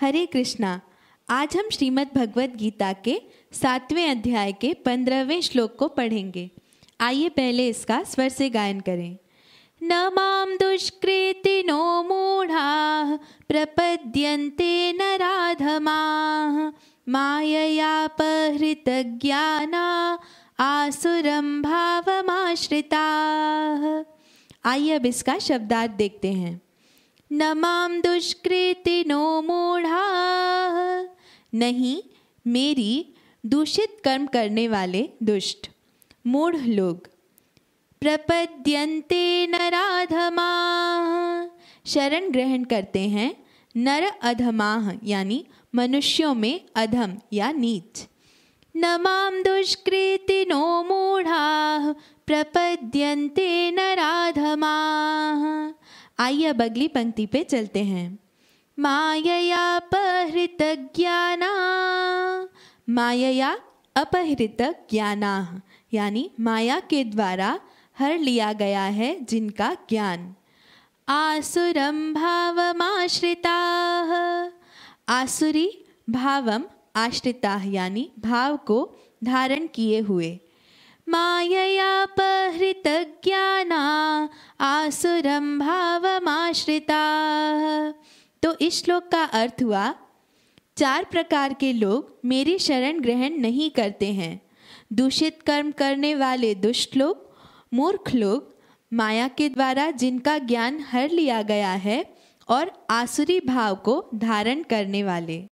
हरे कृष्णा आज हम श्रीमद् भगवद गीता के सातवें अध्याय के पंद्रहवें श्लोक को पढ़ेंगे आइए पहले इसका स्वर से गायन करें न माम दुष्कृति नो मूढ़ा प्रपद्यन्ते न राधमा मायया पहृत ज्ञाना आसुरम आश्रिता आइए अब इसका शब्दार्थ देखते हैं नमाम दुष्कृति नो मूढ़ा नहीं मेरी दूषित कर्म करने वाले दुष्ट मूढ़ लोग प्रपद्यन्ते नराधमा शरण ग्रहण करते हैं नर अधमाह यानी मनुष्यों में अधम या नीच न मां नो मूढ़ाः प्रपद्यन्ते नराधमाः आइए अब अगली पंक्ति पे चलते हैं मायया अपहृत ज्ञाना मायया अपहृत ज्ञाना यानी माया के द्वारा हर लिया गया है जिनका ज्ञान आसुरम भावमाश्रिता आसुरी भावम आश्रिता यानी भाव को धारण किए हुए माययापहृतज्ञाना आसुरम भावमाश्रिता तो इस श्लोक का अर्थ हुआ चार प्रकार के लोग मेरी शरण ग्रहण नहीं करते हैं दूषित कर्म करने वाले दुष्ट लोग मूर्ख लोग माया के द्वारा जिनका ज्ञान हर लिया गया है और आसुरी भाव को धारण करने वाले